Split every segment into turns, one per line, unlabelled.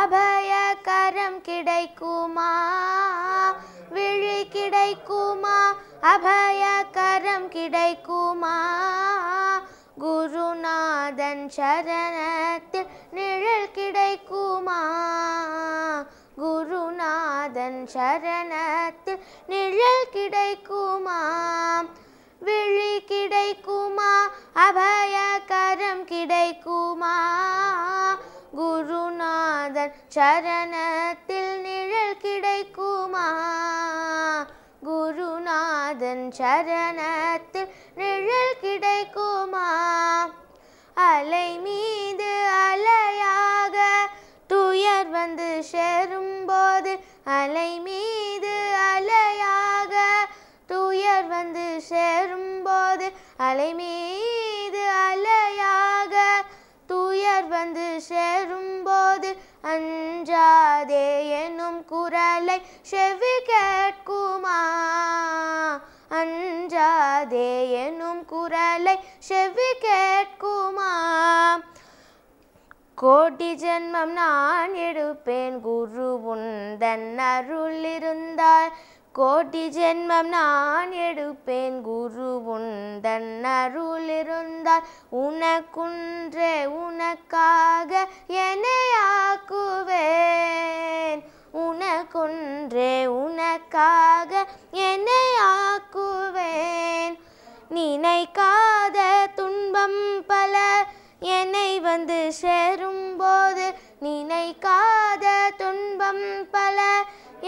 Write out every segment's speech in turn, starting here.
அபயகரம் கிடைக்குமா விழி கிடைக்குமா அபயகரம் கிடைக்குமா குருநாதன் சரணத்தில் நிழல் கிடைக்குமா குருநாதன் சரணத்தில் நிழல் கிடைக்குமா அதன் சரணத்தில் நிழல் கிடைக்குமா குருநாதன் சரணத்தில் நிழல் கிடைக்குமா அலை மீது அலையாக துயர் வந்து சேரும்போது அலை மீது அலையாக துயர் வந்து சேரும்போது அலை மீது அலையாக துயர் வந்து சே குரலை செவி கேட்குமா அஞ்சாதே எனும் குரலை செவி கேட்குமா கோடி ஜென்மம் நான் எடுப்பேன் குரு உந்தன் அருள் இருந்தால் கோடி ஜென்மம் நான் எடுப்பேன் குரு உந்தன் அருள் இருந்தால் உனக்குன்றே உனக்காக என்னையாக்குவேன் உனக்கொன்றே உனக்காக என்னை ஆக்குவேன் நினைக்காத துன்பம் பல என்னை வந்து நீனை நினைக்காத துன்பம் பல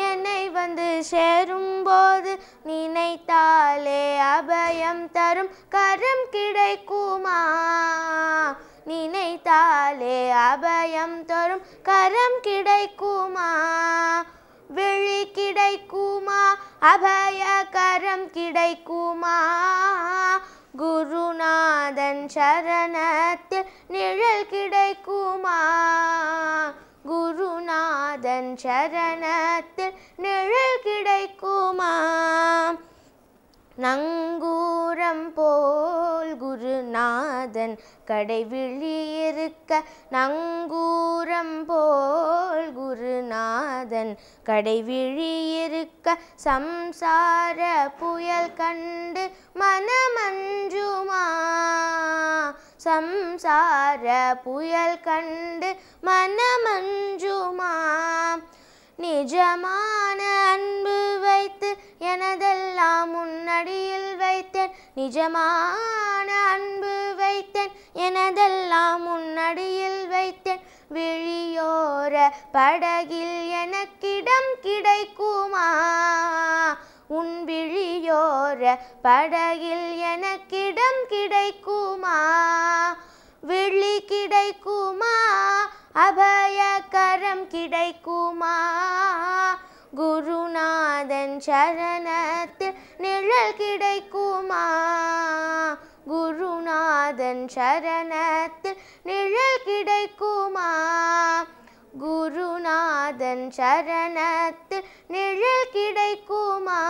என்னை வந்து சேரும்போது நினைத்தாலே அபயம் தரும் கரம் கிடைக்குமா நினைத்தாலே அபயம் தரும் கரம் கிடைக்குமா விழி கிடைக்குமா அபய கரம் கிடைக்குமா குருநாதன் சரணத்தில் நிழல் கிடைக்குமா குருநாதன் சரணத்தில் நிழல் கிடைக்குமா நங்கூரம் போ குருநாதன் கடைவிழியிருக்க நங்கூரம் போல் குருநாதன் கடைவிழியிருக்க சம்சார புயல் கண்டு மனமஞ்சுமா சம்சார புயல் கண்டு மனமஞ்சுமா நிஜமான அன்பு வைத்து எனதெல்லாம் முன்னடியில் வைத்தேன் நிஜமான எல்லாம் உன்னடியில் வைத்தேன் விழியோர படகில் எனக்கிடம் கிடைக்குமா உன் விழியோர படகில் எனக்கிடம் கிடைக்குமா விழி கிடைக்குமா அபயகரம் கிடைக்குமா குருநாதன் சரணத்தில் நிழல் கிடைக்குமா குருநாதன் சரணத்தில் நிழல் கிடைக்குமா குருநாதன் சரணத்தில் நிழல் கிடைக்குமா